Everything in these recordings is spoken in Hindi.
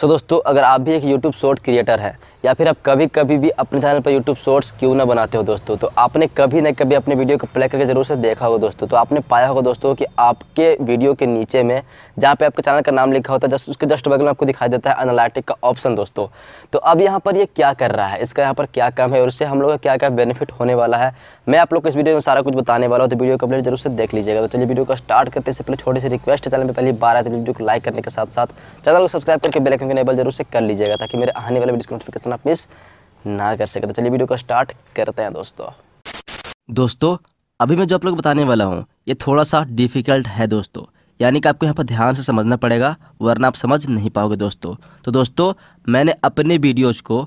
सो दोस्तों अगर आप भी एक यूट्यूब शॉर्ट क्रिएटर है या फिर आप कभी कभी भी अपने चैनल पर यूट्यूब शॉर्ट्स क्यों ना बनाते हो दोस्तों तो आपने कभी ना कभी अपने वीडियो को प्ले करके ज़रूर से देखा होगा दोस्तों तो आपने पाया होगा दोस्तों कि आपके वीडियो के नीचे में जहाँ पे आपके चैनल का नाम लिखा होता है जस्ट उसके जस्ट बगल में आपको दिखाई देता है एनालिटिक का ऑप्शन दोस्तों तो अब यहाँ पर ये यह क्या कर रहा है इसका यहाँ पर क्या काम है और इससे हम लोग का क्या क्या बेनिफिट होने वाला है मैं आप लोग को इस वीडियो में सारा कुछ बताने वाला हूँ तो वीडियो को अपने जरूर से देख लीजिएगा तो चलिए वीडियो को स्टार्ट करते से पहले छोटी सी रिक्वेस्ट है चैनल में पहले बार आते तो वीडियो को लाइक करने के साथ साथ चैनल को सब्सक्राइब करके बेलकन के नेबल जरूर से कर लीजिएगा ताकि मेरे आने वाले वीडियो को नोटिफिकेशन सेक्शन आप मिस ना कर सके तो चलिए वीडियो को स्टार्ट करते हैं दोस्तों दोस्तों अभी मैं जो आप लोग बताने वाला हूँ ये थोड़ा सा डिफ़िकल्ट है दोस्तों यानी कि आपको यहाँ पर ध्यान से समझना पड़ेगा वरना आप समझ नहीं पाओगे दोस्तों तो दोस्तों मैंने अपने वीडियोज़ को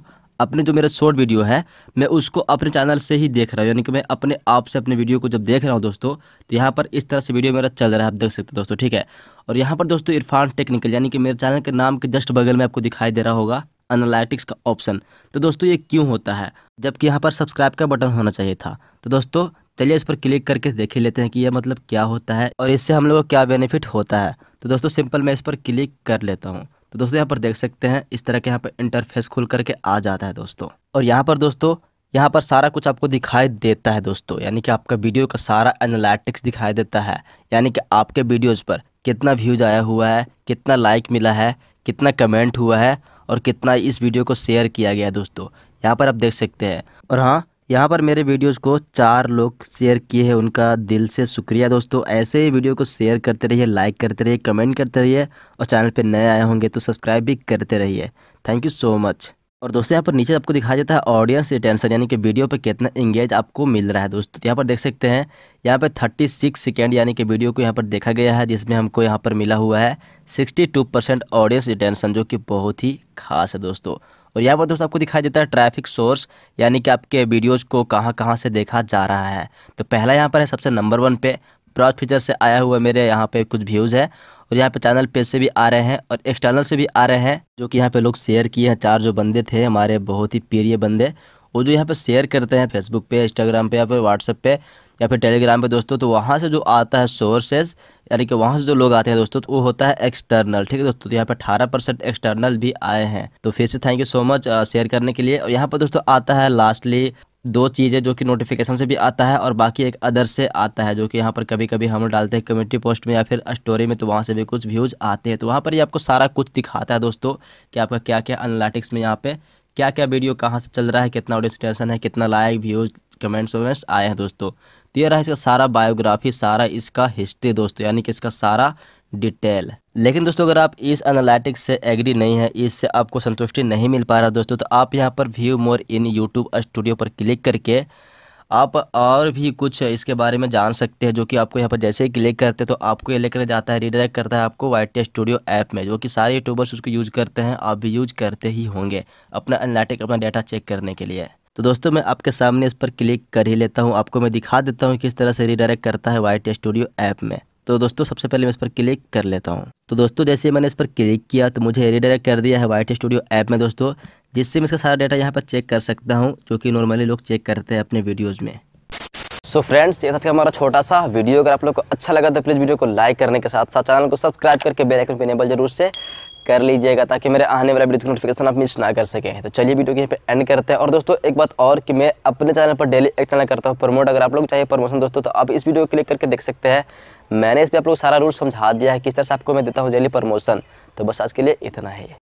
अपने जो मेरा शॉर्ट वीडियो है मैं उसको अपने चैनल से ही देख रहा हूँ यानी कि मैं अपने आप से अपने वीडियो को जब देख रहा हूँ दोस्तों तो यहाँ पर इस तरह से वीडियो मेरा चल रहा है आप देख सकते हैं दोस्तों ठीक है और यहाँ पर दोस्तों इरफान टेक्निकल यानी कि मेरे चैनल के नाम के जस्ट बगल में आपको दिखाई दे रहा होगा एनालिटिक्स का ऑप्शन तो दोस्तों ये क्यों होता है जबकि यहाँ पर सब्सक्राइब का बटन होना चाहिए था तो दोस्तों चलिए इस पर क्लिक करके देख ही लेते हैं कि यह मतलब क्या होता है और इससे हम लोग को क्या बेनिफिट होता है तो दोस्तों सिंपल मैं इस पर क्लिक कर लेता हूँ तो दोस्तों यहाँ पर देख सकते हैं इस तरह के यहाँ पर इंटरफेस खुल करके आ जाता है दोस्तों और यहाँ पर दोस्तों यहाँ पर सारा कुछ आपको दिखाई देता है दोस्तों यानी कि आपका वीडियो का सारा एनालिटिक्स दिखाई देता है यानी कि आपके वीडियोज़ पर कितना व्यूज आया हुआ है कितना लाइक मिला है कितना कमेंट हुआ है और कितना इस वीडियो को शेयर किया गया दोस्तों यहाँ पर आप देख सकते हैं और हाँ यहाँ पर मेरे वीडियोस को चार लोग शेयर किए हैं उनका दिल से शुक्रिया दोस्तों ऐसे ही वीडियो को शेयर करते रहिए लाइक करते रहिए कमेंट करते रहिए और चैनल पर नए आए होंगे तो सब्सक्राइब भी करते रहिए थैंक यू सो मच और दोस्तों यहाँ पर नीचे आपको दिखाया जाता है ऑडियंस रिटेंशन यानी कि वीडियो पे कितना इंगेज आपको मिल रहा है दोस्तों तो यहाँ पर देख सकते हैं यहाँ पर 36 सेकेंड यानी कि वीडियो को यहाँ पर देखा गया है जिसमें हमको यहाँ पर मिला हुआ है 62 परसेंट ऑडियंस रिटेंशन जो कि बहुत ही खास है दोस्तों और यहाँ पर दोस्तों आपको दिखाई देता है ट्रैफिक सोर्स यानी कि आपके वीडियोज़ को कहाँ कहाँ से देखा जा रहा है तो पहला यहाँ पर है सबसे नंबर वन पे ब्राउज फीचर से आया हुआ मेरे यहाँ पे कुछ व्यूज़ है और यहाँ पे चैनल पेज से भी आ रहे हैं और एक्सटर्नल से भी आ रहे हैं जो कि यहाँ पे लोग शेयर किए हैं चार जो बंदे थे हमारे बहुत ही प्रिय बंदे वो जो यहाँ पे शेयर करते हैं फेसबुक पे इंस्टाग्राम पे या फिर व्हाट्सअप पे या फिर टेलीग्राम पे दोस्तों तो वहाँ से जो आता है सोर्सेज यानी कि वहाँ से जो लोग आते हैं दोस्तों तो वो होता है एक्सटर्नल ठीक है दोस्तों तो यहाँ पर अठारह परसेंट एक्सटर्नल भी आए हैं तो फिर से thank you so much share करने के लिए और यहाँ पर दोस्तों आता है लास्टली दो चीज़ें जो कि नोटिफिकेशन से भी आता है और बाकी एक अदर से आता है जो कि यहाँ पर कभी कभी हम डालते हैं कम्युनिटी पोस्ट में या फिर स्टोरी में तो वहाँ से भी कुछ व्यूज़ आते हैं तो वहाँ पर ये आपको सारा कुछ दिखाता है दोस्तों कि आपका क्या क्या अनलैटिक्स में यहाँ पे क्या क्या वीडियो कहाँ से चल रहा है कितना ऑडिस्टेशन है कितना लाइक व्यूज़ कमेंट्स वमेंट्स आए हैं दोस्तों तो ये रहा इसका सारा बायोग्राफी सारा इसका हिस्ट्री दोस्तों यानी कि इसका सारा डिटेल लेकिन दोस्तों अगर आप इस एनालिटिक्स से एग्री नहीं है इससे आपको संतुष्टि नहीं मिल पा रहा दोस्तों तो आप यहाँ पर view more in YouTube studio पर क्लिक करके आप और भी कुछ इसके बारे में जान सकते हैं जो कि आपको यहाँ पर जैसे ही क्लिक करते हैं तो आपको ये लेकर जाता है रिडायरेक्ट करता है आपको वाई टी स्टूडियो ऐप में जो कि सारे यूट्यूबर्स उसको यूज़ करते हैं आप भी यूज करते ही होंगे अपना एनालिटिक अपना डाटा चेक करने के लिए तो दोस्तों मैं आपके सामने इस पर क्लिक कर ही लेता हूँ आपको मैं दिखा देता हूँ किस तरह से रिडायरेक्ट करता है वाई टी स्टूडियो ऐप में तो दोस्तों सबसे पहले मैं इस पर क्लिक कर लेता हूँ तो दोस्तों जैसे मैंने इस पर क्लिक किया तो मुझे रिडायरेक्ट कर दिया है वाइट स्टूडियो ऐप में दोस्तों जिससे मैं इसका सारा डाटा यहाँ पर चेक कर सकता हूँ जो कि नॉर्मली लोग चेक करते हैं अपने वीडियोज़ में सो so फ्रेंड्स ये था हमारा छोटा सा वीडियो अगर आप लोग को अच्छा लगा तो प्लीज़ वीडियो को लाइक करने के साथ साथ चैनल को सब्सक्राइब करके बेल आइकन पे इनेबल जरूर से कर लीजिएगा ताकि मेरे आने वाले वीडियो की नोटिफिकेशन आप मिस ना कर सकें तो चलिए वीडियो के यहाँ पे एंड करते हैं और दोस्तों एक बात और कि मैं अपने चैनल पर डेली एक चैनल करता हूँ प्रमोट अगर आप लोग चाहिए प्रमोशन दोस्तों तो आप इस वीडियो को क्लिक करके देख सकते हैं मैंने इस पर आप लोग सारा रूल समझा दिया है किस तरह से आपको मैं देता हूँ डेली प्रमोशन तो बस आज के लिए इतना ही